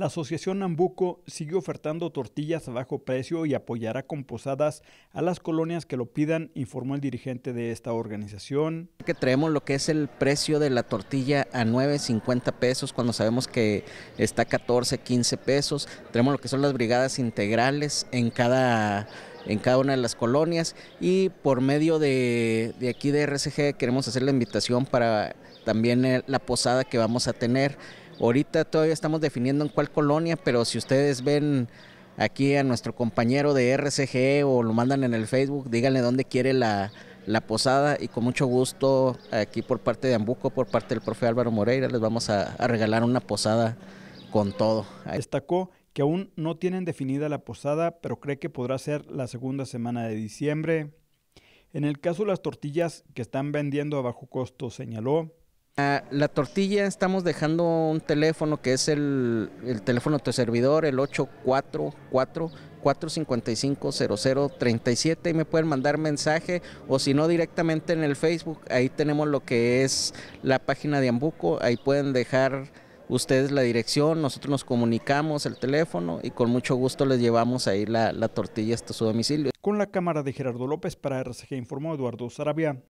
La Asociación Nambuco sigue ofertando tortillas a bajo precio y apoyará con posadas a las colonias que lo pidan, informó el dirigente de esta organización. Que traemos lo que es el precio de la tortilla a 9.50 pesos cuando sabemos que está a 14, 15 pesos. Traemos lo que son las brigadas integrales en cada en cada una de las colonias y por medio de, de aquí de RCG queremos hacer la invitación para también eh, la posada que vamos a tener Ahorita todavía estamos definiendo en cuál colonia, pero si ustedes ven aquí a nuestro compañero de RCG o lo mandan en el Facebook, díganle dónde quiere la, posada y con mucho gusto aquí por parte de Ambuco, por parte del profe Álvaro Moreira, les vamos a, a regalar una posada con todo. Destacó que aún no tienen definida la posada, pero cree que podrá ser la segunda semana de diciembre. En el caso de las tortillas que están vendiendo a bajo costo, señaló, Ah, la, tortilla estamos dejando un teléfono que es el, teléfono de servidor, el 844 455 0037 y me pueden mandar mensaje o si no directamente en el Facebook, ahí tenemos lo que es la página de Ambuco, ahí pueden dejar ustedes la dirección, nosotros nos comunicamos el teléfono y con mucho gusto les llevamos ahí la tortilla hasta su domicilio. Con la cámara de Gerardo López para RCG informó Eduardo Sarabia.